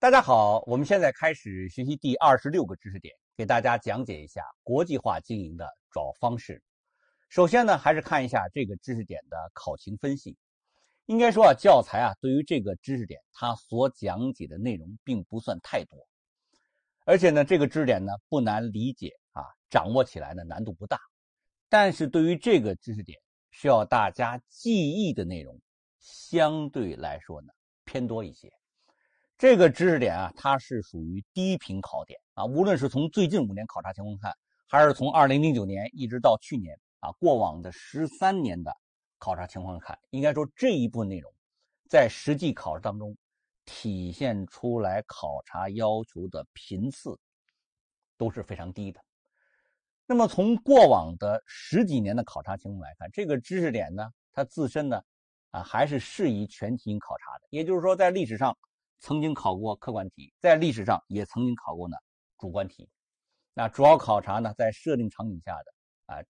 大家好，我们现在开始学习第二十六个知识点，给大家讲解一下国际化经营的主要方式。首先呢，还是看一下这个知识点的考情分析。应该说啊，教材啊对于这个知识点它所讲解的内容并不算太多，而且呢这个知识点呢不难理解啊，掌握起来呢难度不大。但是对于这个知识点需要大家记忆的内容相对来说呢偏多一些。这个知识点啊，它是属于低频考点啊。无论是从最近五年考察情况看，还是从2009年一直到去年啊，过往的十三年的考察情况看，应该说这一部分内容，在实际考试当中体现出来考察要求的频次都是非常低的。那么从过往的十几年的考察情况来看，这个知识点呢，它自身呢，啊，还是适宜全题型考察的。也就是说，在历史上。曾经考过客观题，在历史上也曾经考过呢主观题，那主要考察呢在设定场景下的啊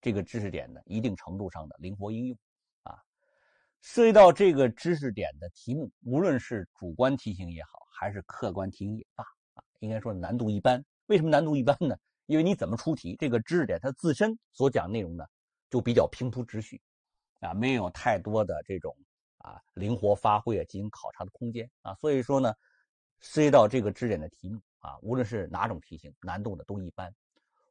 这个知识点的一定程度上的灵活应用，啊涉及到这个知识点的题目，无论是主观题型也好，还是客观题型也罢，啊应该说难度一般。为什么难度一般呢？因为你怎么出题，这个知识点它自身所讲内容呢就比较平铺直叙，啊没有太多的这种。啊，灵活发挥啊，进行考察的空间啊，所以说呢，涉及到这个知识点的题目啊，无论是哪种题型、难度呢，都一般。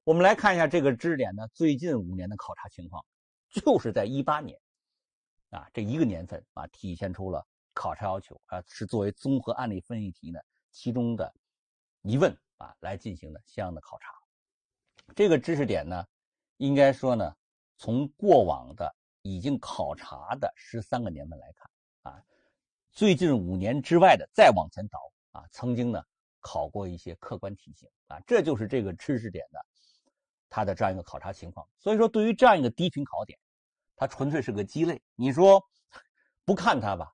我们来看一下这个知识点呢，最近五年的考察情况，就是在一八年，啊，这一个年份啊，体现出了考察要求啊，是作为综合案例分析题呢其中的疑问啊来进行的相应的考察。这个知识点呢，应该说呢，从过往的。已经考察的十三个年份来看啊，最近五年之外的再往前倒啊，曾经呢考过一些客观题型啊，这就是这个知识点的它的这样一个考察情况。所以说，对于这样一个低频考点，它纯粹是个鸡肋。你说不看它吧，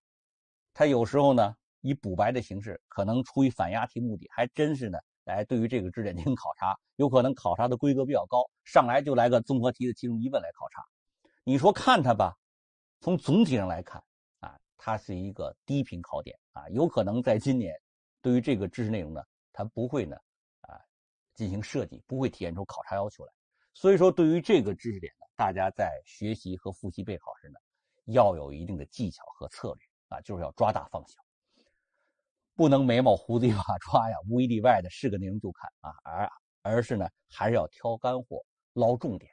它有时候呢以补白的形式，可能出于反押题目的，还真是呢来对于这个知识点进行考察，有可能考察的规格比较高，上来就来个综合题的其中一问来考察。你说看它吧，从总体上来看啊，它是一个低频考点啊，有可能在今年，对于这个知识内容呢，它不会呢啊进行设计，不会体现出考察要求来。所以说，对于这个知识点呢，大家在学习和复习备考时呢，要有一定的技巧和策略啊，就是要抓大放小，不能眉毛胡子一把抓呀，无一例外的是个内容就看啊，而而是呢，还是要挑干货，捞重点。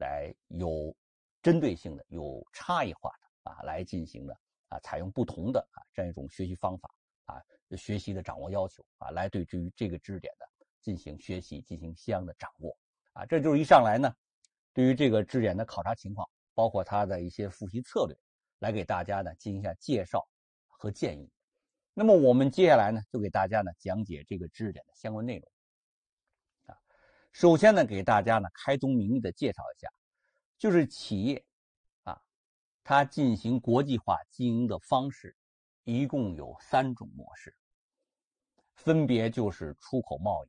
来有针对性的、有差异化的啊，来进行的啊，采用不同的啊这样一种学习方法啊，学习的掌握要求啊，来对于这个知识点呢进行学习、进行相应的掌握啊。这就是一上来呢，对于这个知识点的考察情况，包括它的一些复习策略，来给大家呢进行一下介绍和建议。那么我们接下来呢，就给大家呢讲解这个知识点的相关内容。首先呢，给大家呢开宗明义的介绍一下，就是企业啊，它进行国际化经营的方式一共有三种模式，分别就是出口贸易、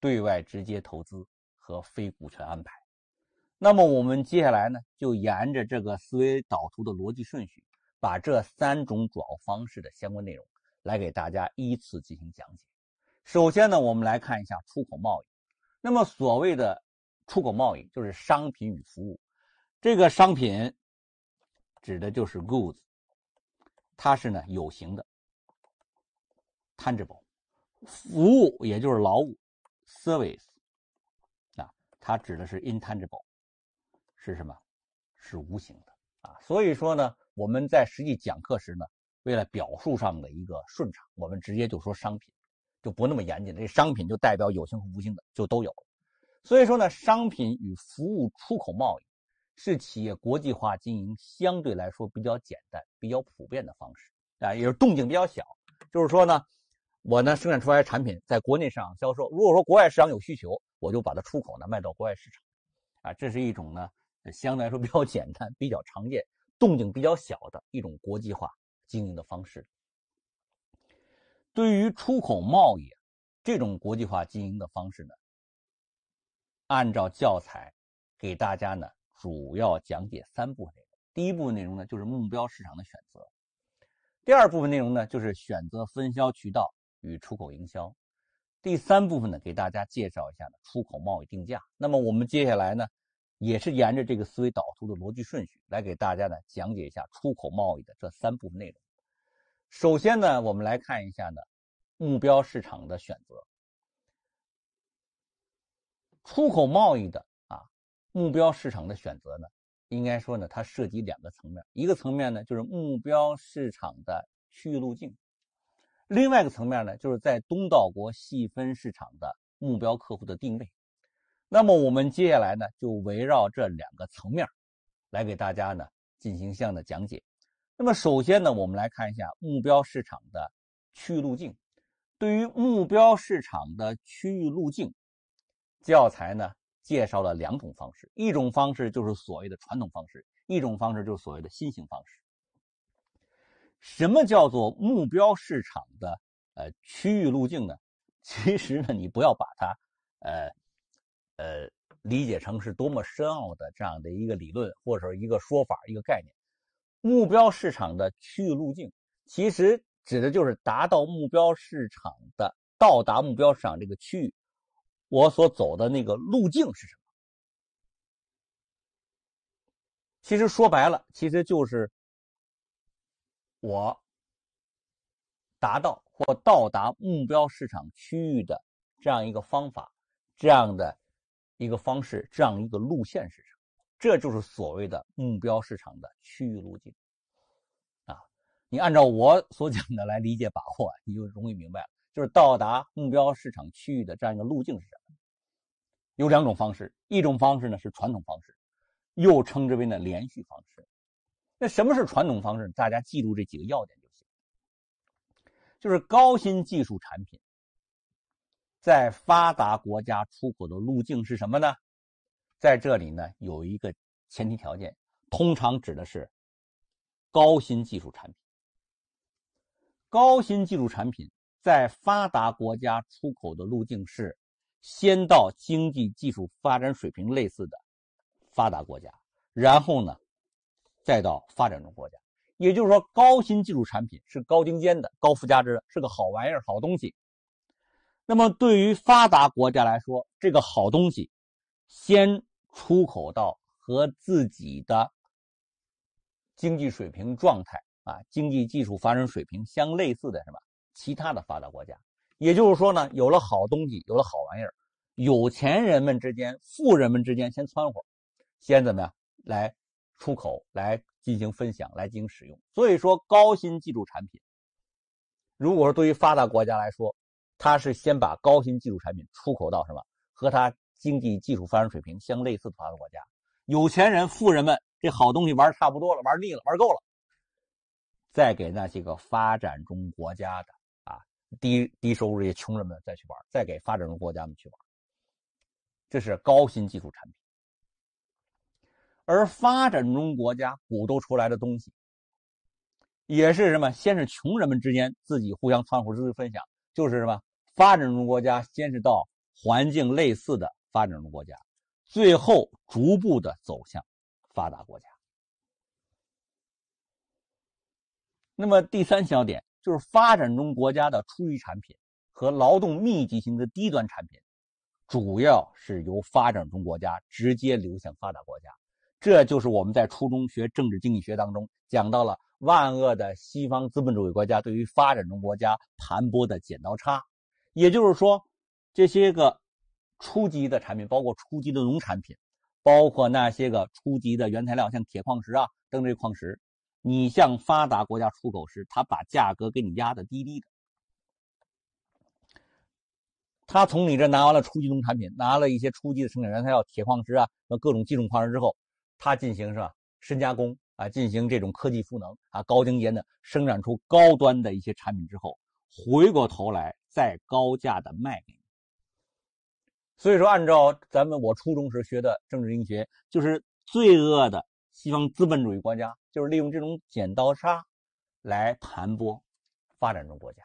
对外直接投资和非股权安排。那么我们接下来呢，就沿着这个思维导图的逻辑顺序，把这三种主要方式的相关内容来给大家依次进行讲解。首先呢，我们来看一下出口贸易。那么，所谓的出口贸易就是商品与服务。这个商品指的就是 goods，它是呢有形的，tangible。服务也就是劳务，service 啊，它指的是 intangible，是什么？是无形的啊。所以说呢，我们在实际讲课时呢，为了表述上的一个顺畅，我们直接就说商品。就不那么严谨这商品就代表有形和无形的，就都有所以说呢，商品与服务出口贸易，是企业国际化经营相对来说比较简单、比较普遍的方式啊，也是动静比较小。就是说呢，我呢生产出来的产品在国内市场销售，如果说国外市场有需求，我就把它出口呢卖到国外市场啊，这是一种呢相对来说比较简单、比较常见、动静比较小的一种国际化经营的方式。对于出口贸易这种国际化经营的方式呢，按照教材给大家呢主要讲解三部分内容。第一部分内容呢就是目标市场的选择，第二部分内容呢就是选择分销渠道与出口营销，第三部分呢给大家介绍一下呢出口贸易定价。那么我们接下来呢也是沿着这个思维导图的逻辑顺序来给大家呢讲解一下出口贸易的这三部分内容。首先呢，我们来看一下呢，目标市场的选择。出口贸易的啊，目标市场的选择呢，应该说呢，它涉及两个层面。一个层面呢，就是目标市场的区域路径；另外一个层面呢，就是在东道国细分市场的目标客户的定位。那么，我们接下来呢，就围绕这两个层面，来给大家呢进行相应的讲解。那么，首先呢，我们来看一下目标市场的区域路径。对于目标市场的区域路径，教材呢介绍了两种方式：一种方式就是所谓的传统方式；一种方式就是所谓的新型方式。什么叫做目标市场的呃区域路径呢？其实呢，你不要把它呃呃理解成是多么深奥的这样的一个理论或者一个说法一个概念。目标市场的区域路径，其实指的就是达到目标市场的、到达目标市场这个区域，我所走的那个路径是什么？其实说白了，其实就是我达到或到达目标市场区域的这样一个方法、这样的一个方式、这样一个路线是什么？这就是所谓的目标市场的区域路径啊！你按照我所讲的来理解把握，你就容易明白了。就是到达目标市场区域的这样一个路径是什么？有两种方式，一种方式呢是传统方式，又称之为呢连续方式。那什么是传统方式？大家记住这几个要点就行。就是高新技术产品在发达国家出口的路径是什么呢？在这里呢，有一个前提条件，通常指的是高新技术产品。高新技术产品在发达国家出口的路径是，先到经济技术发展水平类似的发达国家，然后呢，再到发展中国家。也就是说，高新技术产品是高精尖的、高附加值的，是个好玩意儿、好东西。那么，对于发达国家来说，这个好东西先。出口到和自己的经济水平状态啊、经济技术发展水平相类似的什么其他的发达国家，也就是说呢，有了好东西，有了好玩意儿，有钱人们之间、富人们之间先掺和，先怎么样来出口、来进行分享、来进行使用。所以说，高新技术产品，如果说对于发达国家来说，它是先把高新技术产品出口到什么和它。经济技术发展水平相类似的发达国家，有钱人、富人们这好东西玩差不多了，玩腻了，玩够了，再给那些个发展中国家的啊低低收入这些穷人们再去玩，再给发展中国家们去玩，这是高新技术产品。而发展中国家鼓捣出来的东西，也是什么？先是穷人们之间自己互相串户知识分享，就是什么？发展中国家先是到环境类似的。发展中国家，最后逐步的走向发达国家。那么第三小点就是，发展中国家的初级产品和劳动密集型的低端产品，主要是由发展中国家直接流向发达国家。这就是我们在初中学政治经济学当中讲到了万恶的西方资本主义国家对于发展中国家盘剥的“剪刀差”。也就是说，这些个。初级的产品包括初级的农产品，包括那些个初级的原材料，像铁矿石啊、这些矿石。你向发达国家出口时，他把价格给你压的低低的。他从你这拿完了初级农产品，拿了一些初级的生产原材料，铁矿石啊那各种基础矿石之后，他进行是吧深加工啊，进行这种科技赋能啊，高精尖的生产出高端的一些产品之后，回过头来再高价的卖给所以说，按照咱们我初中时学的政治经济学，就是罪恶的西方资本主义国家，就是利用这种剪刀差，来盘剥发展中国家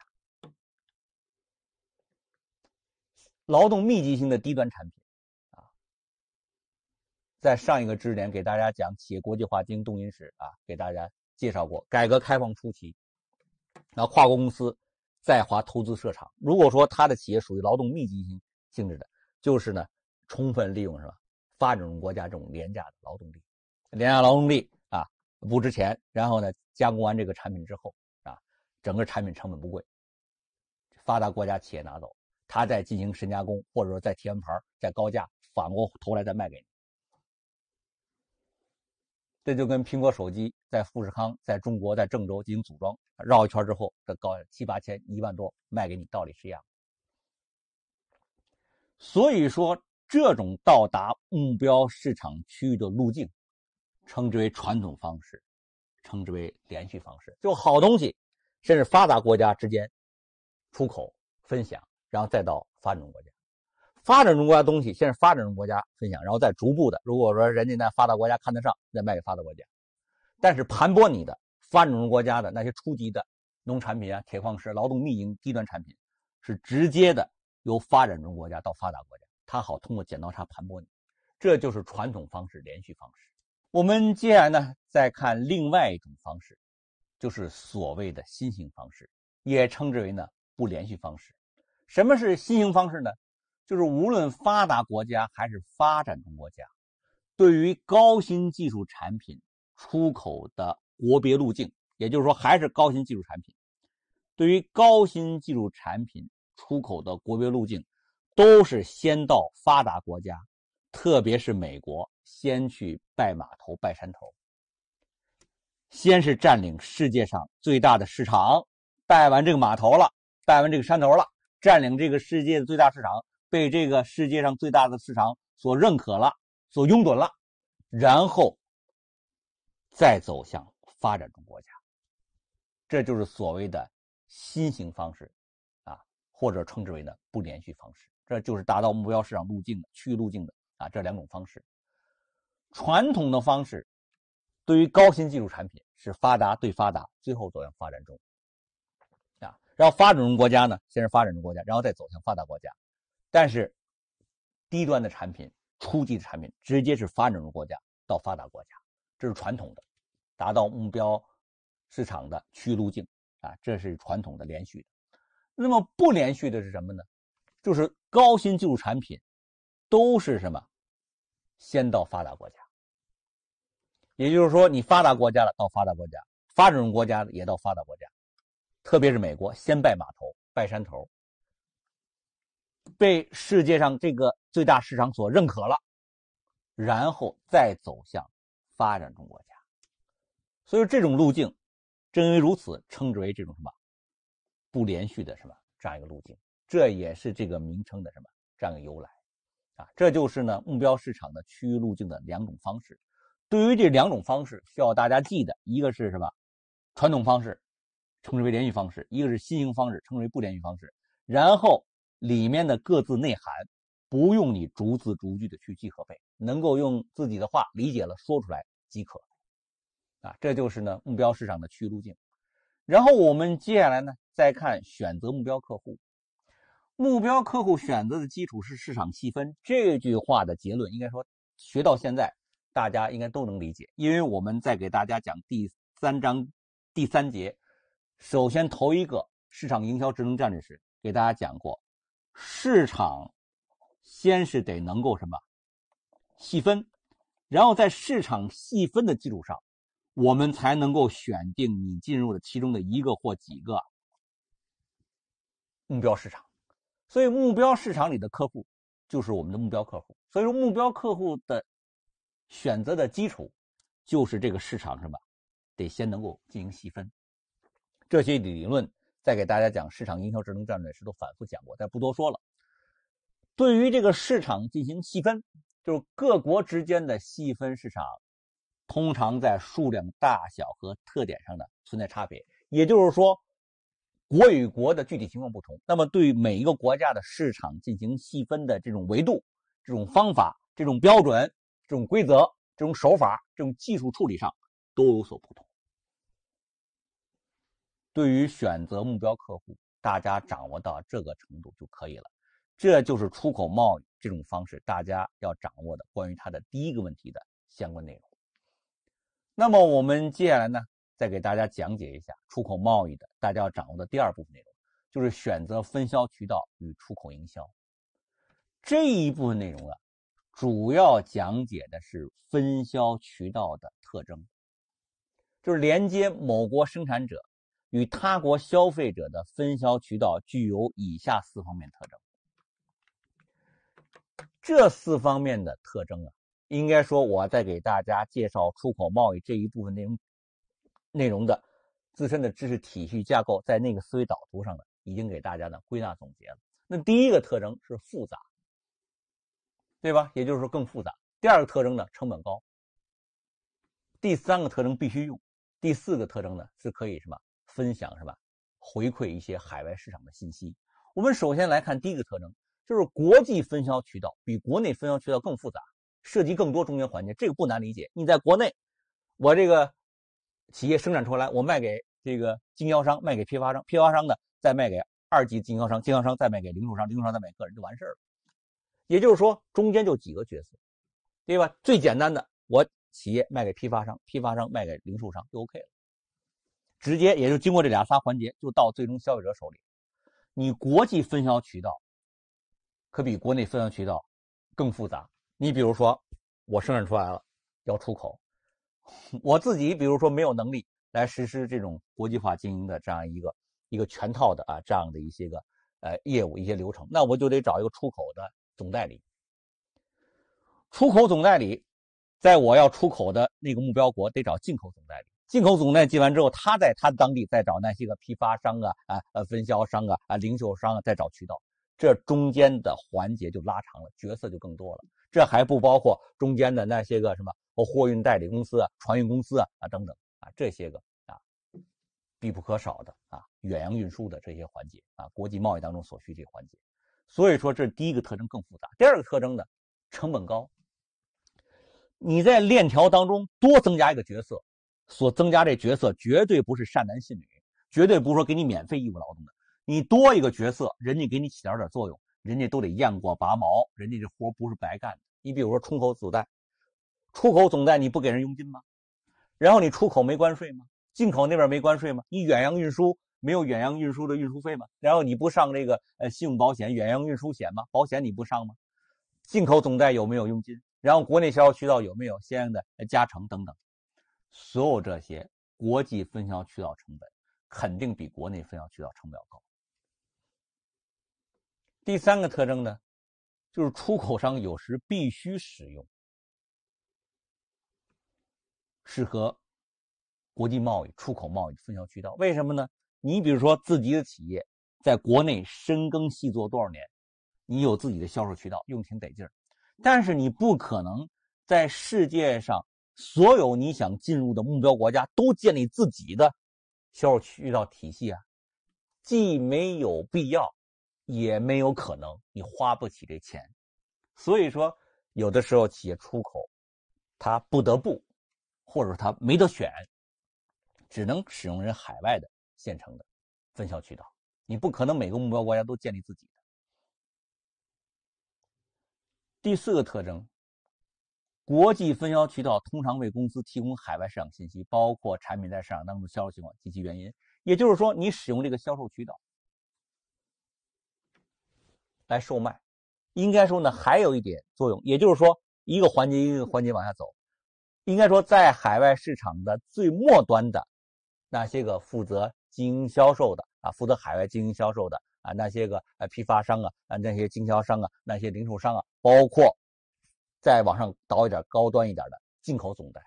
劳动密集型的低端产品啊。在上一个知识点给大家讲企业国际化经营动因时啊，给大家介绍过，改革开放初期，那跨国公司在华投资设厂，如果说他的企业属于劳动密集型性质的。就是呢，充分利用什么？发展中国家这种廉价的劳动力，廉价劳动力啊不值钱，然后呢加工完这个产品之后啊，整个产品成本不贵，发达国家企业拿走，它再进行深加工，或者说再贴牌再高价反过头来再卖给你，这就跟苹果手机在富士康在中国在郑州进行组装，绕一圈之后再高七八千一万多卖给你，道理是一样。所以说，这种到达目标市场区域的路径，称之为传统方式，称之为连续方式。就好东西，甚至发达国家之间，出口分享，然后再到发展中国家；发展中国家东西，先是发展中国家分享，然后再逐步的。如果说人家那发达国家看得上，再卖给发达国家。但是盘剥你的发展中国家的那些初级的农产品啊、铁矿石、劳动密集低端产品，是直接的。由发展中国家到发达国家，它好通过剪刀差盘剥你，这就是传统方式、连续方式。我们接下来呢，再看另外一种方式，就是所谓的新型方式，也称之为呢不连续方式。什么是新型方式呢？就是无论发达国家还是发展中国家，对于高新技术产品出口的国别路径，也就是说，还是高新技术产品，对于高新技术产品。出口的国别路径，都是先到发达国家，特别是美国，先去拜码头、拜山头，先是占领世界上最大的市场，拜完这个码头了，拜完这个山头了，占领这个世界的最大市场，被这个世界上最大的市场所认可了、所拥趸了，然后再走向发展中国家，这就是所谓的新型方式。或者称之为呢不连续方式，这就是达到目标市场路径的区域路径的啊这两种方式。传统的方式对于高新技术产品是发达对发达，最后走向发展中，啊，然后发展中国家呢先是发展中国家，然后再走向发达国家。但是低端的产品、初级的产品直接是发展中国家到发达国家，这是传统的达到目标市场的区域路径啊，这是传统的连续。那么不连续的是什么呢？就是高新技术产品，都是什么？先到发达国家。也就是说，你发达国家了，到发达国家；发展中国家也到发达国家，特别是美国，先拜码头，拜山头，被世界上这个最大市场所认可了，然后再走向发展中国家。所以这种路径，正因为如此，称之为这种什么？不连续的什么这样一个路径，这也是这个名称的什么这样一个由来，啊，这就是呢目标市场的区域路径的两种方式。对于这两种方式，需要大家记的，一个是什么传统方式，称之为连续方式；一个是新型方式，称之为不连续方式。然后里面的各自内涵，不用你逐字逐句的去记和背，能够用自己的话理解了说出来即可。啊，这就是呢目标市场的区域路径。然后我们接下来呢，再看选择目标客户。目标客户选择的基础是市场细分。这句话的结论应该说，学到现在大家应该都能理解，因为我们在给大家讲第三章第三节，首先头一个市场营销职能战略时给大家讲过，市场先是得能够什么细分，然后在市场细分的基础上。我们才能够选定你进入的其中的一个或几个目标市场，所以目标市场里的客户就是我们的目标客户。所以说，目标客户的选择的基础就是这个市场什么得先能够进行细分。这些理论在给大家讲市场营销职能战略时都反复讲过，但不多说了。对于这个市场进行细分，就是各国之间的细分市场。通常在数量大小和特点上呢存在差别，也就是说，国与国的具体情况不同，那么对每一个国家的市场进行细分的这种维度、这种方法、这种标准、这种规则、这种手法、这种技术处理上都有所不同。对于选择目标客户，大家掌握到这个程度就可以了。这就是出口贸易这种方式大家要掌握的关于它的第一个问题的相关内容。那么我们接下来呢，再给大家讲解一下出口贸易的大家要掌握的第二部分内容，就是选择分销渠道与出口营销这一部分内容啊，主要讲解的是分销渠道的特征，就是连接某国生产者与他国消费者的分销渠道具有以下四方面特征。这四方面的特征啊。应该说，我在给大家介绍出口贸易这一部分内容内容的自身的知识体系架构，在那个思维导图上呢，已经给大家呢归纳总结了。那第一个特征是复杂，对吧？也就是说更复杂。第二个特征呢，成本高。第三个特征必须用。第四个特征呢是可以什么分享什么回馈一些海外市场的信息。我们首先来看第一个特征，就是国际分销渠道比国内分销渠道更复杂。涉及更多中间环节，这个不难理解。你在国内，我这个企业生产出来，我卖给这个经销商，卖给批发商，批发商呢再卖给二级经销商，经销商再卖给零售商，零售商再卖给个人就完事了。也就是说，中间就几个角色，对吧？最简单的，我企业卖给批发商，批发商卖给零售商就 OK 了，直接也就经过这俩仨环节就到最终消费者手里。你国际分销渠道可比国内分销渠道更复杂。你比如说，我生产出来了要出口，我自己比如说没有能力来实施这种国际化经营的这样一个一个全套的啊这样的一些个呃业务一些流程，那我就得找一个出口的总代理。出口总代理，在我要出口的那个目标国得找进口总代理。进口总代理进完之后，他在他当地再找那些个批发商啊啊呃分销商啊啊零售商啊再找渠道。这中间的环节就拉长了，角色就更多了。这还不包括中间的那些个什么，货运代理公司啊、船运公司啊啊等等啊，这些个啊必不可少的啊远洋运输的这些环节啊，国际贸易当中所需些环节。所以说，这第一个特征更复杂。第二个特征呢，成本高。你在链条当中多增加一个角色，所增加这角色绝对不是善男信女，绝对不是说给你免费义务劳动的。你多一个角色，人家给你起到点作用，人家都得验过拔毛，人家这活不是白干的。你比如说出口总代，出口总代你不给人佣金吗？然后你出口没关税吗？进口那边没关税吗？你远洋运输没有远洋运输的运输费吗？然后你不上这个呃信用保险、远洋运输险吗？保险你不上吗？进口总代有没有佣金？然后国内销售渠道有没有相应的加成等等？所有这些国际分销渠道成本肯定比国内分销渠道成本要高。第三个特征呢，就是出口商有时必须使用适合国际贸易、出口贸易分销渠道。为什么呢？你比如说，自己的企业在国内深耕细作多少年，你有自己的销售渠道，用挺得劲儿。但是你不可能在世界上所有你想进入的目标国家都建立自己的销售渠道体系啊，既没有必要。也没有可能，你花不起这钱，所以说有的时候企业出口，他不得不，或者说他没得选，只能使用人海外的现成的分销渠道，你不可能每个目标国家都建立自己的。第四个特征，国际分销渠道通常为公司提供海外市场信息，包括产品在市场当中的销售情况及其原因，也就是说，你使用这个销售渠道。来售卖，应该说呢，还有一点作用，也就是说，一个环节一个环节往下走，应该说，在海外市场的最末端的那些个负责经营销售的啊，负责海外经营销售的啊，那些个呃批发商啊，啊那些经销商啊，那些零售商啊，包括再往上倒一点高端一点的进口总代，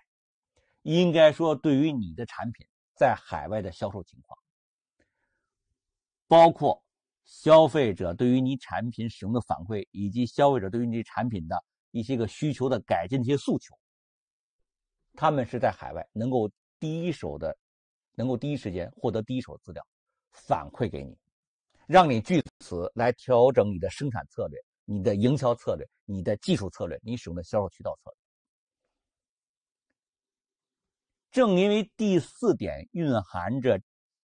应该说，对于你的产品在海外的销售情况，包括。消费者对于你产品使用的反馈，以及消费者对于你产品的一些个需求的改进、这些诉求，他们是在海外能够第一手的，能够第一时间获得第一手资料反馈给你，让你据此来调整你的生产策略、你的营销策略、你的技术策略、你使用的销售渠道策略。正因为第四点蕴含着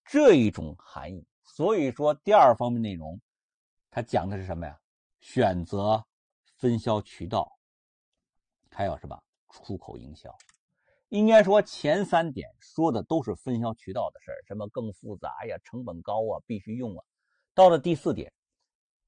这一种含义。所以说，第二方面内容，它讲的是什么呀？选择分销渠道，还有什么出口营销？应该说前三点说的都是分销渠道的事儿，什么更复杂呀，成本高啊，必须用啊。到了第四点，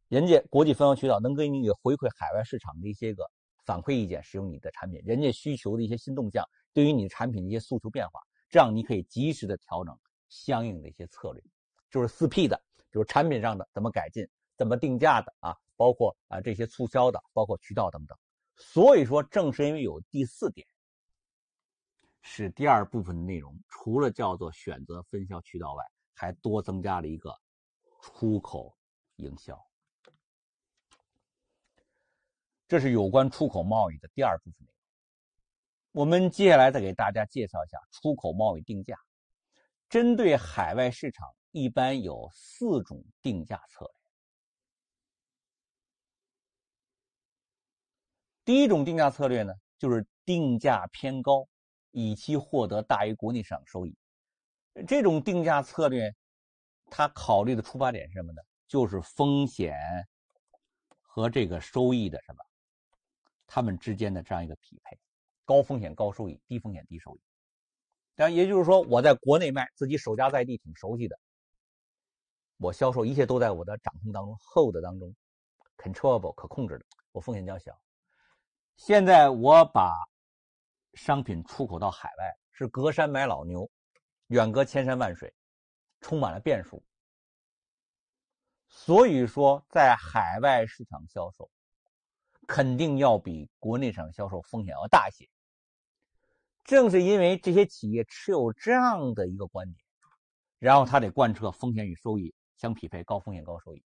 人家国际分销渠道能给你回馈海外市场的一些个反馈意见，使用你的产品，人家需求的一些新动向，对于你的产品一些诉求变化，这样你可以及时的调整相应的一些策略。就是四 P 的，就是产品上的怎么改进、怎么定价的啊，包括啊这些促销的，包括渠道等等。所以说，正是因为有第四点，是第二部分的内容，除了叫做选择分销渠道外，还多增加了一个出口营销。这是有关出口贸易的第二部分内容。我们接下来再给大家介绍一下出口贸易定价，针对海外市场。一般有四种定价策略。第一种定价策略呢，就是定价偏高，以期获得大于国内市场收益。这种定价策略，它考虑的出发点是什么呢？就是风险和这个收益的什么，他们之间的这样一个匹配：高风险高收益，低风险低收益。但也就是说，我在国内卖，自己守家在地，挺熟悉的。我销售一切都在我的掌控当中，hold 当中，controllable 可控制的，我风险较小。现在我把商品出口到海外，是隔山买老牛，远隔千山万水，充满了变数。所以说，在海外市场销售，肯定要比国内市场销售风险要大一些。正是因为这些企业持有这样的一个观点，然后他得贯彻风险与收益。相匹配，高风险高收益。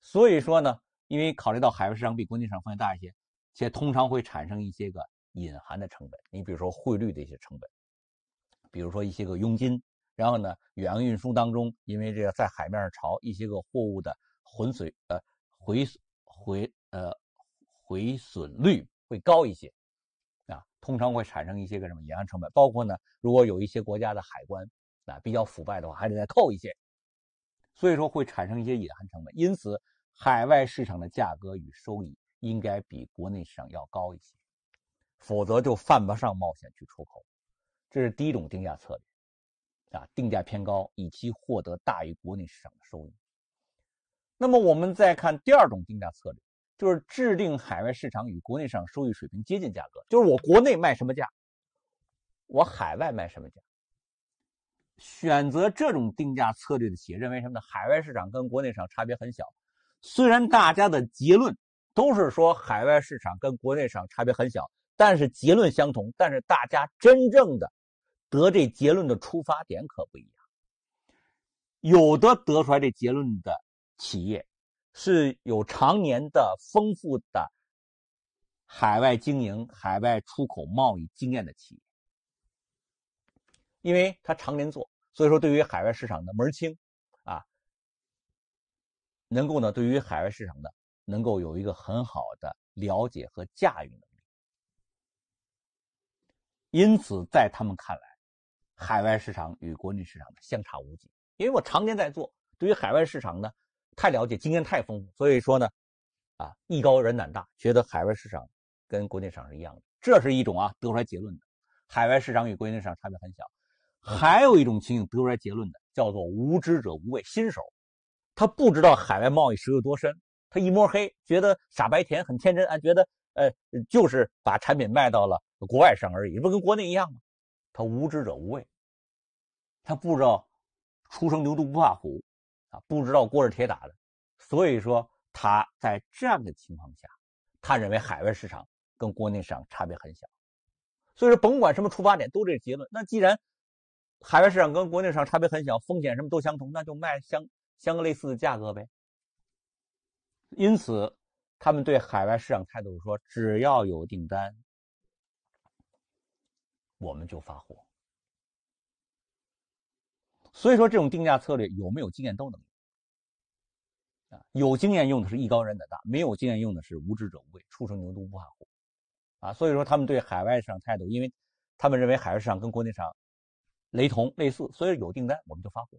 所以说呢，因为考虑到海外市场比国内市场风险大一些，且通常会产生一些个隐含的成本。你比如说汇率的一些成本，比如说一些个佣金。然后呢，远洋运输当中，因为这个在海面上潮，一些个货物的混损呃，毁毁呃毁损率会高一些啊，通常会产生一些个什么延安成本，包括呢，如果有一些国家的海关啊比较腐败的话，还得再扣一些。所以说会产生一些隐含成本，因此海外市场的价格与收益应该比国内市场要高一些，否则就犯不上冒险去出口。这是第一种定价策略，啊，定价偏高，以期获得大于国内市场的收益。那么我们再看第二种定价策略，就是制定海外市场与国内市场收益水平接近价格，就是我国内卖什么价，我海外卖什么价。选择这种定价策略的企业认为什么呢？海外市场跟国内市场差别很小。虽然大家的结论都是说海外市场跟国内市场差别很小，但是结论相同，但是大家真正的得这结论的出发点可不一样。有的得出来这结论的企业是有常年的丰富的海外经营、海外出口贸易经验的企业，因为他常年做。所以说，对于海外市场的门清，啊，能够呢，对于海外市场的能够有一个很好的了解和驾驭能力。因此，在他们看来，海外市场与国内市场的相差无几。因为我常年在做，对于海外市场呢太了解，经验太丰富，所以说呢，啊，艺高人胆大，觉得海外市场跟国内市场是一样的。这是一种啊得出来结论的，海外市场与国内市场差别很小。还有一种情形得出来结论的，叫做无知者无畏。新手，他不知道海外贸易石有多深，他一摸黑，觉得傻白甜，很天真啊，觉得呃，就是把产品卖到了国外商而已，不跟国内一样吗？他无知者无畏，他不知道初生牛犊不怕虎，啊，不知道锅是铁打的，所以说他在这样的情况下，他认为海外市场跟国内市场差别很小，所以说甭管什么出发点，都这结论。那既然海外市场跟国内市场差别很小，风险什么都相同，那就卖相相类似的价格呗。因此，他们对海外市场态度说：只要有订单，我们就发货。所以说，这种定价策略有没有经验都能用啊。有经验用的是艺高人胆大，没有经验用的是无知者无畏，初生牛犊不怕虎啊。所以说，他们对海外市场态度，因为他们认为海外市场跟国内市场。雷同类似，所以有订单我们就发货，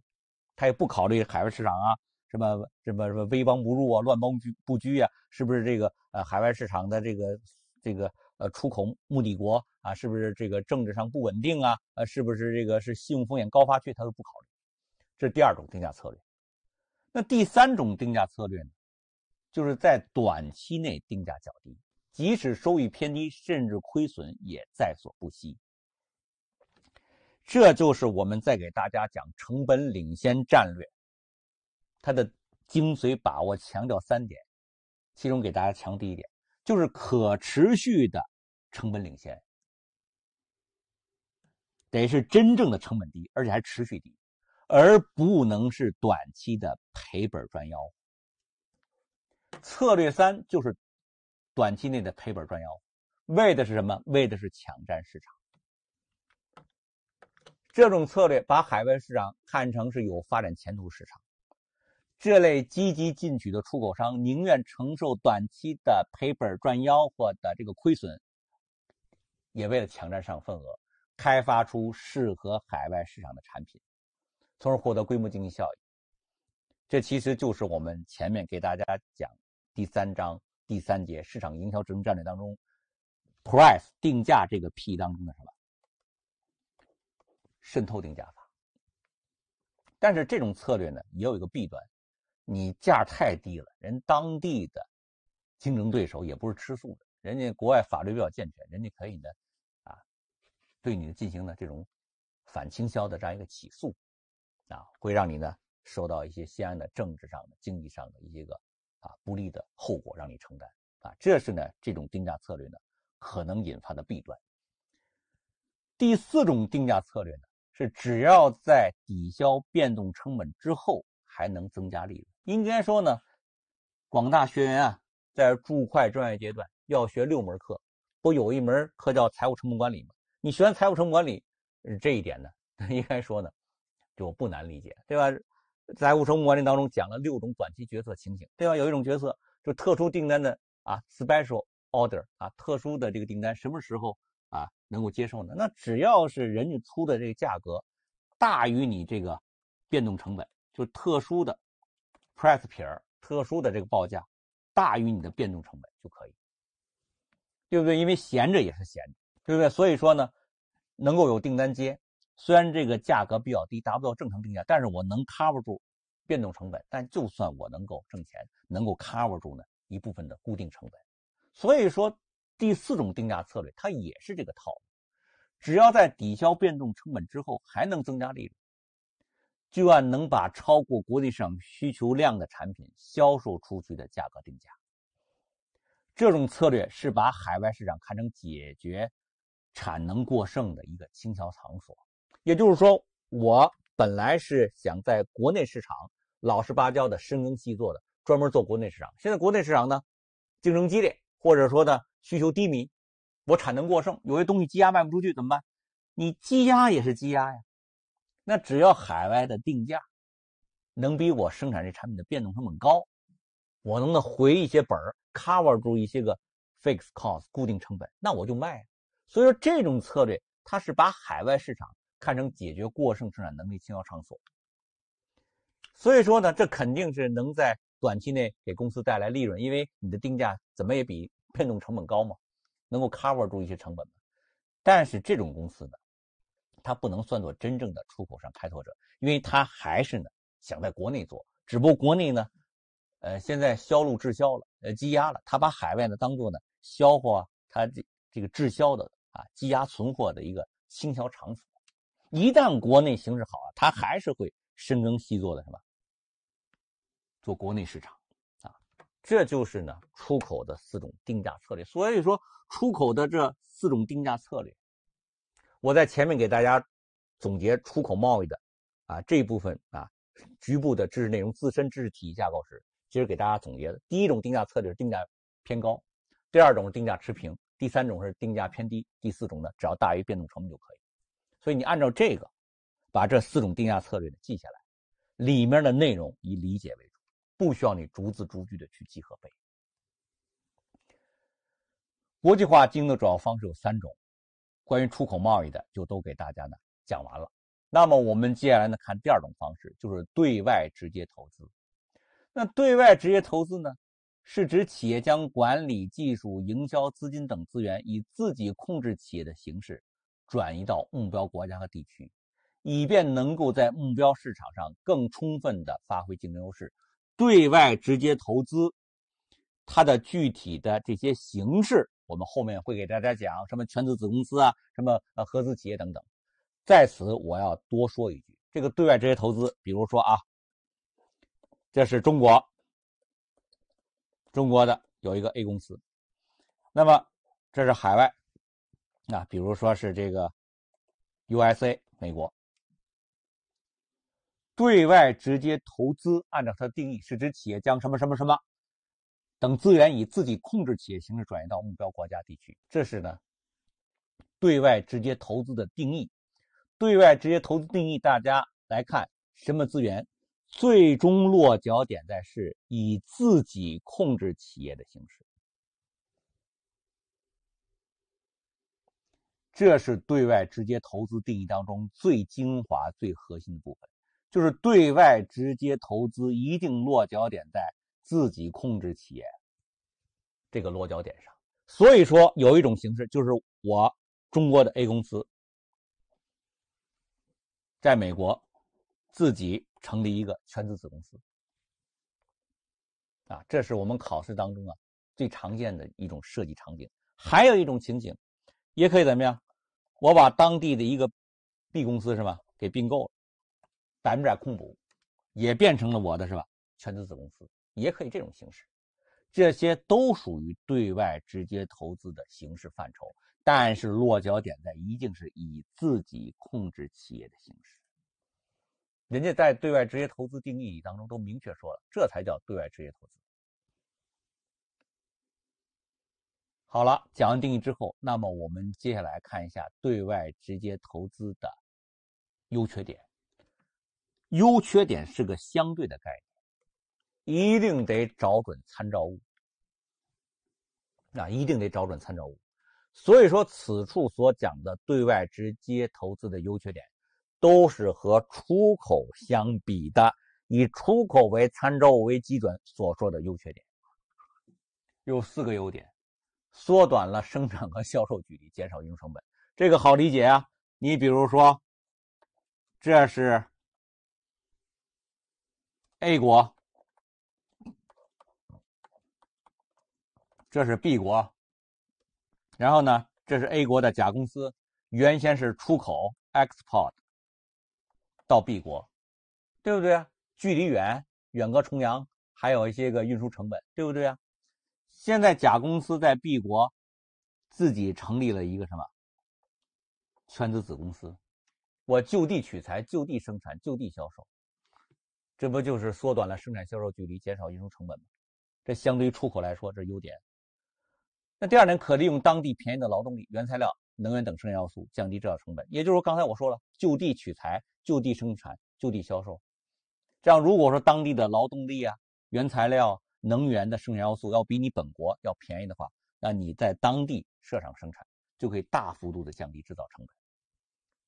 他也不考虑海外市场啊，什么什么什么危邦不入啊，乱邦不不居啊，是不是这个呃海外市场的这个这个呃出口目的国啊，是不是这个政治上不稳定啊，呃是不是这个是信用风险高发区，他都不考虑。这是第二种定价策略。那第三种定价策略呢，就是在短期内定价较低，即使收益偏低甚至亏损也在所不惜。这就是我们在给大家讲成本领先战略，它的精髓把握强调三点，其中给大家强调一点就是可持续的成本领先，得是真正的成本低，而且还持续低，而不能是短期的赔本赚吆喝。策略三就是短期内的赔本赚吆喝，为的是什么？为的是抢占市场。这种策略把海外市场看成是有发展前途市场，这类积极进取的出口商宁愿承受短期的赔本赚吆喝的这个亏损，也为了抢占市场份额，开发出适合海外市场的产品，从而获得规模经济效益。这其实就是我们前面给大家讲第三章第三节市场营销执行战略当中，price 定价这个 P 当中的什么。渗透定价法，但是这种策略呢也有一个弊端，你价太低了，人当地的竞争对手也不是吃素的，人家国外法律比较健全，人家可以呢，啊，对你进行呢这种反倾销的这样一个起诉，啊，会让你呢受到一些相应的政治上、的、经济上的一些个啊不利的后果让你承担，啊，这是呢这种定价策略呢可能引发的弊端。第四种定价策略呢。是只要在抵消变动成本之后还能增加利润，应该说呢，广大学员啊，在注会专业阶段要学六门课，不有一门课叫财务成本管理吗？你学完财务成本管理，这一点呢，应该说呢，就不难理解，对吧？财务成本管理当中讲了六种短期决策情形，对吧？有一种决策就特殊订单的啊，special order 啊，特殊的这个订单什么时候？能够接受的，那只要是人家出的这个价格大于你这个变动成本，就是特殊的 price' 撇儿，特殊的这个报价大于你的变动成本就可以，对不对？因为闲着也是闲着，对不对？所以说呢，能够有订单接，虽然这个价格比较低，达不到正常定价，但是我能 cover 住变动成本，但就算我能够挣钱，能够 cover 住呢一部分的固定成本，所以说。第四种定价策略，它也是这个套路，只要在抵消变动成本之后还能增加利润，就按能把超过国际市场需求量的产品销售出去的价格定价。这种策略是把海外市场看成解决产能过剩的一个倾销场所，也就是说，我本来是想在国内市场老实巴交的深耕细作的，专门做国内市场，现在国内市场呢，竞争激烈，或者说呢。需求低迷，我产能过剩，有些东西积压卖不出去怎么办？你积压也是积压呀。那只要海外的定价能比我生产这产品的变动成本高，我能够回一些本儿，cover 住一些个 fixed cost 固定成本，那我就卖。所以说这种策略，它是把海外市场看成解决过剩生产能力倾销场所。所以说呢，这肯定是能在短期内给公司带来利润，因为你的定价怎么也比。配送成本高吗？能够 cover 住一些成本吗？但是这种公司呢，它不能算作真正的出口上开拓者，因为它还是呢想在国内做，只不过国内呢，呃，现在销路滞销了，呃，积压了，它把海外呢当做呢消化它这这个滞销的啊积压存货的一个倾销场所。一旦国内形势好啊，它还是会深耕细作的，什么做国内市场。这就是呢，出口的四种定价策略。所以说，出口的这四种定价策略，我在前面给大家总结出口贸易的啊这一部分啊局部的知识内容、自身知识体系架构时，其实给大家总结的第一种定价策略是定价偏高，第二种是定价持平，第三种是定价偏低，第四种呢，只要大于变动成本就可以。所以你按照这个，把这四种定价策略呢记下来，里面的内容以理解为主。不需要你逐字逐句的去记和背。国际化经营的主要方式有三种，关于出口贸易的就都给大家呢讲完了。那么我们接下来呢看第二种方式，就是对外直接投资。那对外直接投资呢，是指企业将管理、技术、营销、资金等资源以自己控制企业的形式转移到目标国家和地区，以便能够在目标市场上更充分的发挥竞争优势。对外直接投资，它的具体的这些形式，我们后面会给大家讲什么全资子公司啊，什么合资企业等等。在此我要多说一句，这个对外直接投资，比如说啊，这是中国，中国的有一个 A 公司，那么这是海外，啊，比如说是这个 USA 美国。对外直接投资按照它的定义是指企业将什么什么什么等资源以自己控制企业形式转移到目标国家地区。这是呢对外直接投资的定义。对外直接投资定义，大家来看什么资源最终落脚点在是以自己控制企业的形式。这是对外直接投资定义当中最精华、最核心的部分。就是对外直接投资一定落脚点在自己控制企业这个落脚点上，所以说有一种形式就是我中国的 A 公司在美国自己成立一个全资子公司啊，这是我们考试当中啊最常见的一种设计场景。还有一种情景，也可以怎么样？我把当地的一个 B 公司是吧给并购了。百分之儿控股也变成了我的是吧？全资子公司也可以这种形式，这些都属于对外直接投资的形式范畴。但是落脚点在一定是以自己控制企业的形式。人家在对外直接投资定义当中都明确说了，这才叫对外直接投资。好了，讲完定义之后，那么我们接下来看一下对外直接投资的优缺点。优缺点是个相对的概念，一定得找准参照物。那一定得找准参照物，所以说此处所讲的对外直接投资的优缺点，都是和出口相比的，以出口为参照物为基准所说的优缺点。有四个优点：缩短了生产和销售距离，减少运营成本。这个好理解啊。你比如说，这是。A 国，这是 B 国，然后呢，这是 A 国的甲公司，原先是出口 export 到 B 国，对不对啊？距离远远隔重洋，还有一些个运输成本，对不对啊？现在甲公司在 B 国自己成立了一个什么？全资子公司，我就地取材，就地生产，就地销售。这不就是缩短了生产销售距离，减少运输成本吗？这相对于出口来说，这是优点。那第二点，可利用当地便宜的劳动力、原材料、能源等生产要素，降低制造成本。也就是说，刚才我说了，就地取材、就地生产、就地销售。这样，如果说当地的劳动力啊、原材料、能源的生产要素要比你本国要便宜的话，那你在当地设厂生产，就可以大幅度的降低制造成本。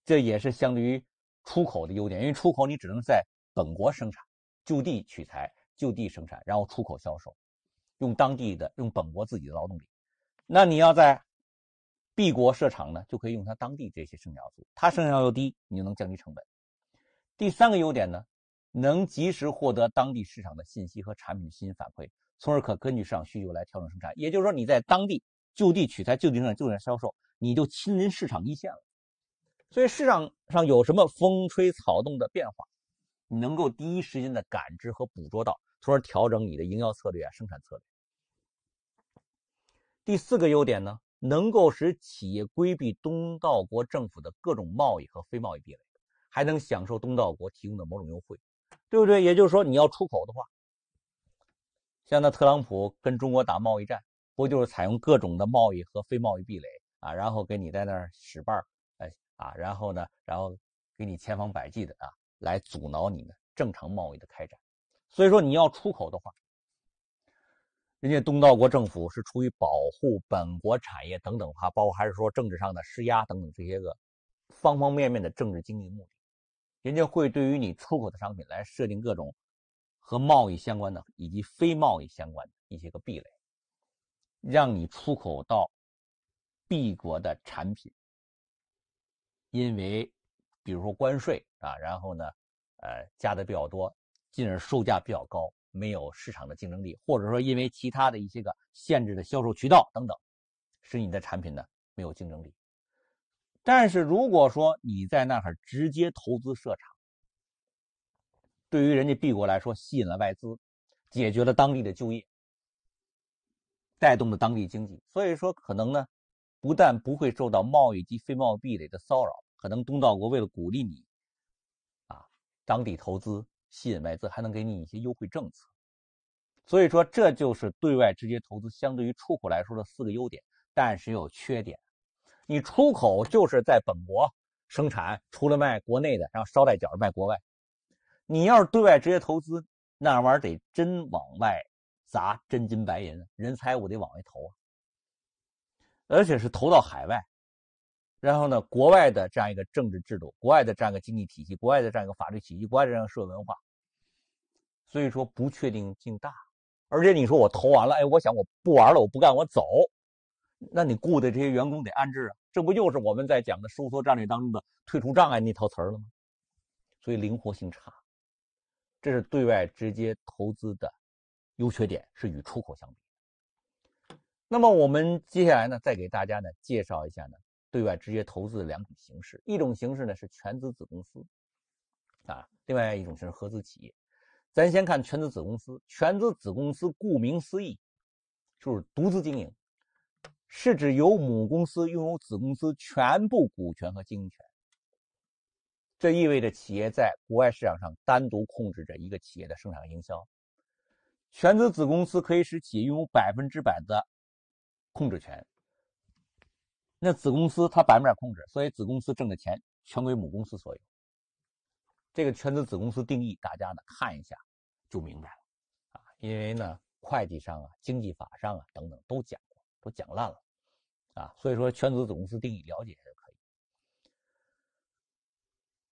这也是相对于出口的优点，因为出口你只能在。本国生产，就地取材，就地生产，然后出口销售，用当地的、用本国自己的劳动力。那你要在 B 国设厂呢，就可以用它当地这些生产要素，它生产要素低，你就能降低成本。第三个优点呢，能及时获得当地市场的信息和产品信息反馈，从而可根据市场需求来调整生产。也就是说，你在当地就地取材、就地生产、就地销售，你就亲临市场一线了。所以市场上有什么风吹草动的变化？能够第一时间的感知和捕捉到，从而调整你的营销策略啊、生产策略。第四个优点呢，能够使企业规避东道国政府的各种贸易和非贸易壁垒，还能享受东道国提供的某种优惠，对不对？也就是说，你要出口的话，像那特朗普跟中国打贸易战，不就是采用各种的贸易和非贸易壁垒啊，然后给你在那儿使绊儿，哎啊，然后呢，然后给你千方百计的啊。来阻挠你的正常贸易的开展，所以说你要出口的话，人家东道国政府是出于保护本国产业等等哈，包括还是说政治上的施压等等这些个方方面面的政治经济目的，人家会对于你出口的商品来设定各种和贸易相关的以及非贸易相关的一些个壁垒，让你出口到 B 国的产品，因为比如说关税。啊，然后呢，呃，加的比较多，进而售价比较高，没有市场的竞争力，或者说因为其他的一些个限制的销售渠道等等，使你的产品呢没有竞争力。但是如果说你在那儿直接投资设厂，对于人家 B 国来说，吸引了外资，解决了当地的就业，带动了当地经济，所以说可能呢，不但不会受到贸易及非贸易壁垒的骚扰，可能东道国为了鼓励你。当地投资、吸引外资，还能给你一些优惠政策。所以说，这就是对外直接投资相对于出口来说的四个优点，但是有缺点。你出口就是在本国生产，除了卖国内的，然后捎带脚卖国外。你要是对外直接投资，那玩意儿得真往外砸真金白银，人财物得往外投，而且是投到海外。然后呢，国外的这样一个政治制度，国外的这样一个经济体系，国外的这样一个法律体系，国外的这样一个社会文化，所以说不确定性大。而且你说我投完了，哎，我想我不玩了，我不干，我走，那你雇的这些员工得安置啊，这不就是我们在讲的收缩战略当中的退出障碍那套词儿了吗？所以灵活性差，这是对外直接投资的优缺点是与出口相比。那么我们接下来呢，再给大家呢介绍一下呢。对外直接投资的两种形式，一种形式呢是全资子公司，啊，另外一种形式合资企业。咱先看全资子公司。全资子公司顾名思义就是独资经营，是指由母公司拥有子公司全部股权和经营权。这意味着企业在国外市场上单独控制着一个企业的生产营销。全资子公司可以使企业拥有百分之百的控制权。那子公司它白面控制，所以子公司挣的钱全归母公司所有。这个全资子公司定义，大家呢看一下就明白了啊。因为呢，会计上啊、经济法上啊等等都讲过，都讲烂了啊。所以说，全资子公司定义了解一下就可以。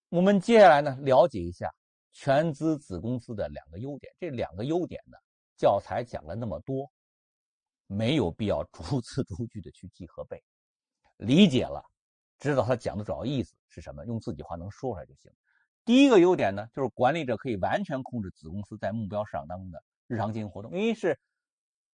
我们接下来呢，了解一下全资子公司的两个优点。这两个优点呢，教材讲了那么多，没有必要逐字逐句的去记和背。理解了，知道他讲的主要意思是什么，用自己话能说出来就行。第一个优点呢，就是管理者可以完全控制子公司在目标市场当中的日常经营活动，因为是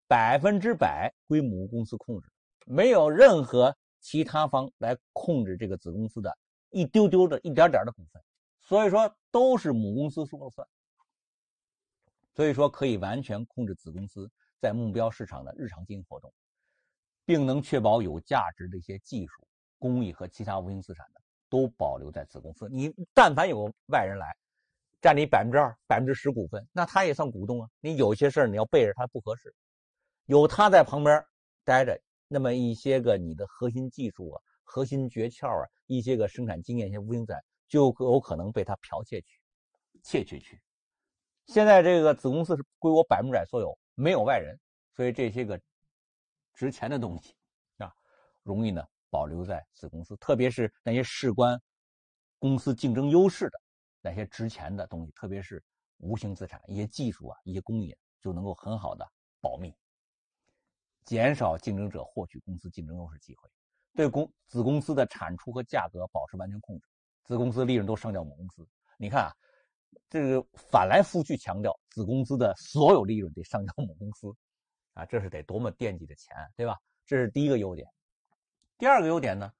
百分之百归母公司控制，没有任何其他方来控制这个子公司的一丢丢的一点点的股份，所以说都是母公司说了算，所以说可以完全控制子公司在目标市场的日常经营活动。并能确保有价值的一些技术、工艺和其他无形资产的都保留在子公司。你但凡有外人来占你百分之二、百分之十股份，那他也算股东啊。你有些事儿你要背着他不合适，有他在旁边待着，那么一些个你的核心技术啊、核心诀窍啊、一些个生产经验、一些无形资产就有可能被他剽窃去、窃取去。现在这个子公司是归我百分之百所有，没有外人，所以这些个。值钱的东西啊，容易呢保留在子公司，特别是那些事关公司竞争优势的那些值钱的东西，特别是无形资产，一些技术啊，一些工艺就能够很好的保密，减少竞争者获取公司竞争优势机会，对公子公司的产出和价格保持完全控制，子公司利润都上交母公司。你看啊，这个反来覆去强调，子公司的所有利润得上交母公司。啊，这是得多么惦记的钱，对吧？这是第一个优点。第二个优点呢，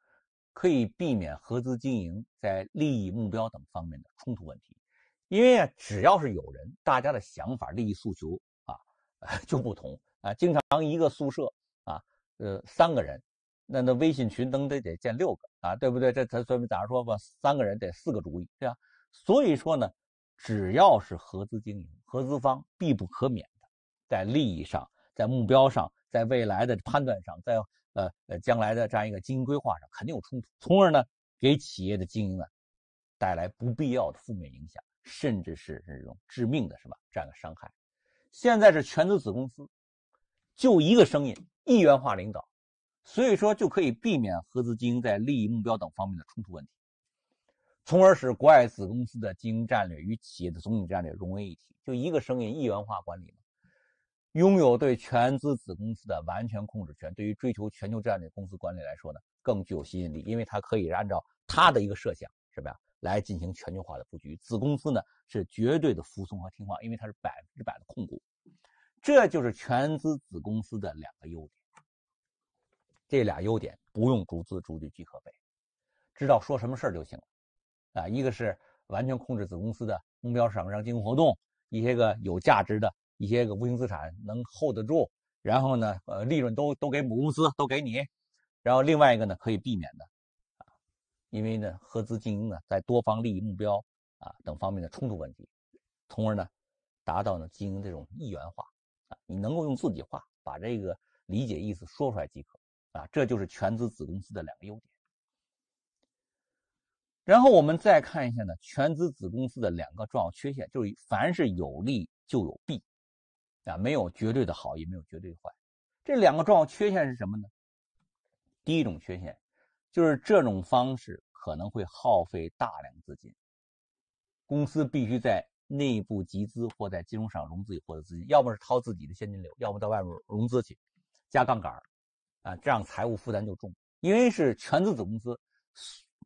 可以避免合资经营在利益目标等方面的冲突问题。因为啊，只要是有人，大家的想法、利益诉求啊 就不同啊。经常一个宿舍啊，呃，三个人，那那微信群能得得建六个啊，对不对？这咱说明，假如说吧，三个人得四个主意，对吧？所以说呢，只要是合资经营，合资方必不可免的在利益上。在目标上，在未来的判断上，在呃呃将来的这样一个经营规划上，肯定有冲突，从而呢给企业的经营呢带来不必要的负面影响，甚至是这种致命的什么这样的伤害。现在是全资子公司，就一个声音，一元化领导，所以说就可以避免合资经营在利益目标等方面的冲突问题，从而使国外子公司的经营战略与企业的总体战略融为一体，就一个声音，一元化管理。拥有对全资子公司的完全控制权，对于追求全球战略公司管理来说呢，更具有吸引力，因为它可以按照他的一个设想，什么呀来进行全球化的布局。子公司呢是绝对的服从和听话，因为它是百分之百的控股。这就是全资子公司的两个优点，这俩优点不用逐字逐句记可背，知道说什么事儿就行。啊，一个是完全控制子公司的目标是场上让经营活动一些个有价值的。一些个无形资产能 hold 得住，然后呢，呃，利润都都给母公司，都给你，然后另外一个呢，可以避免的，啊，因为呢，合资经营呢，在多方利益目标啊等方面的冲突问题，从而呢，达到呢经营这种一元化，啊，你能够用自己话把这个理解意思说出来即可，啊，这就是全资子公司的两个优点。然后我们再看一下呢，全资子公司的两个重要缺陷，就是凡是有利就有弊。啊，没有绝对的好，也没有绝对坏。这两个重要缺陷是什么呢？第一种缺陷就是这种方式可能会耗费大量资金，公司必须在内部集资或在金融市场融资以获得资金，要么是掏自己的现金流，要么到外面融资去加杠杆啊，这样财务负担就重，因为是全资子公司，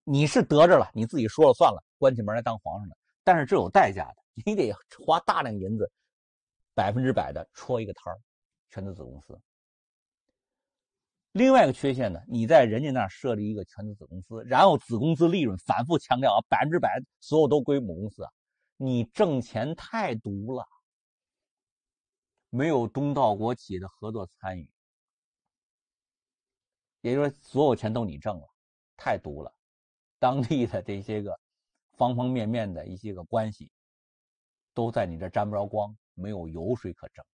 你是得着了，你自己说了算了，关起门来当皇上了。但是这有代价的，你得花大量银子。百分之百的戳一个摊儿，全资子公司。另外一个缺陷呢，你在人家那儿设立一个全资子公司，然后子公司利润，反复强调啊，百分之百所有都归母公司。你挣钱太毒了，没有中道国企的合作参与，也就是说，所有钱都你挣了，太毒了。当地的这些个方方面面的一些个关系，都在你这沾不着光。没有油水可挣，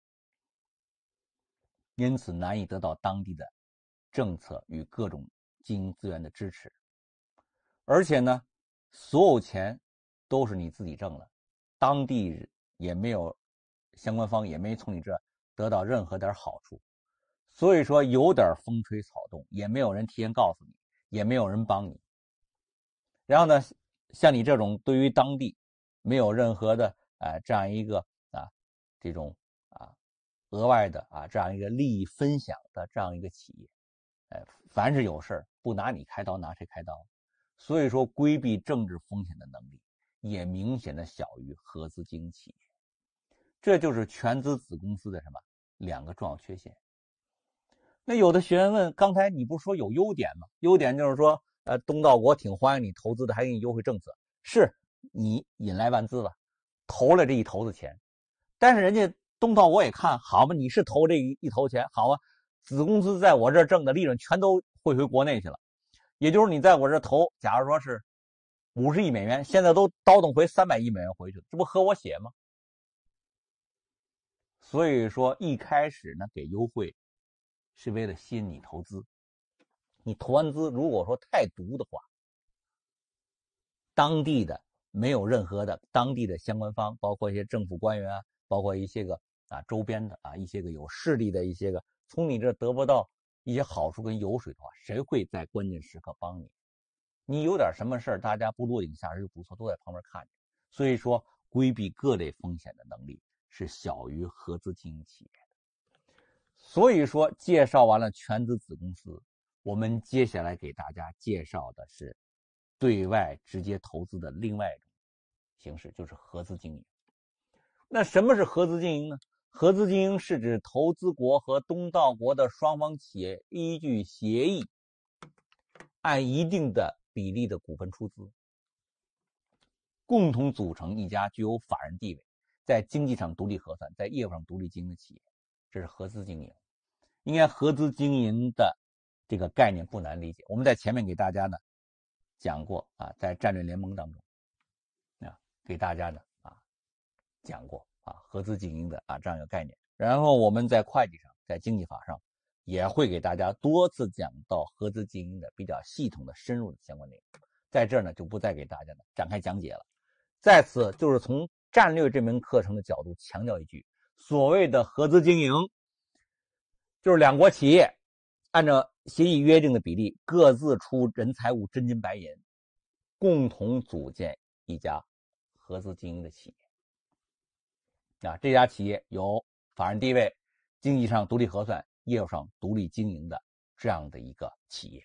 因此难以得到当地的政策与各种经营资源的支持，而且呢，所有钱都是你自己挣了，当地也没有相关方，也没从你这得到任何点好处，所以说有点风吹草动，也没有人提前告诉你，也没有人帮你。然后呢，像你这种对于当地没有任何的呃这样一个。这种啊，额外的啊，这样一个利益分享的这样一个企业，呃，凡是有事儿不拿你开刀，拿谁开刀？所以说，规避政治风险的能力也明显的小于合资经营企业。这就是全资子公司的什么两个重要缺陷。那有的学员问，刚才你不是说有优点吗？优点就是说，呃，东道国挺欢迎你投资的，还给你优惠政策，是你引来外资了，投了这一头子钱。但是人家东道我也看好嘛，你是投这一一投钱好啊，子公司在我这挣的利润全都汇回国内去了，也就是你在我这投，假如说是五十亿美元，现在都倒腾回三百亿美元回去了，这不合我血吗？所以说一开始呢给优惠，是为了吸引你投资，你投完资如果说太毒的话，当地的没有任何的当地的相关方，包括一些政府官员啊。包括一些个啊周边的啊一些个有势力的一些个，从你这得不到一些好处跟油水的话，谁会在关键时刻帮你？你有点什么事儿，大家不落井下石就不错，都在旁边看着。所以说，规避各类风险的能力是小于合资经营企业。所以说，介绍完了全资子公司，我们接下来给大家介绍的是对外直接投资的另外一种形式，就是合资经营。那什么是合资经营呢？合资经营是指投资国和东道国的双方企业依据协议，按一定的比例的股份出资，共同组成一家具有法人地位，在经济上独立核算，在业务上独立经营的企业，这是合资经营。应该合资经营的这个概念不难理解，我们在前面给大家呢讲过啊，在战略联盟当中啊，给大家呢。讲过啊，合资经营的啊这样一个概念。然后我们在会计上，在经济法上，也会给大家多次讲到合资经营的比较系统的、深入的相关内容。在这儿呢，就不再给大家呢展开讲解了。再次就是从战略这门课程的角度强调一句：所谓的合资经营，就是两国企业按照协议约定的比例，各自出人财物、真金白银，共同组建一家合资经营的企业。啊，这家企业有法人地位，经济上独立核算，业务上独立经营的这样的一个企业。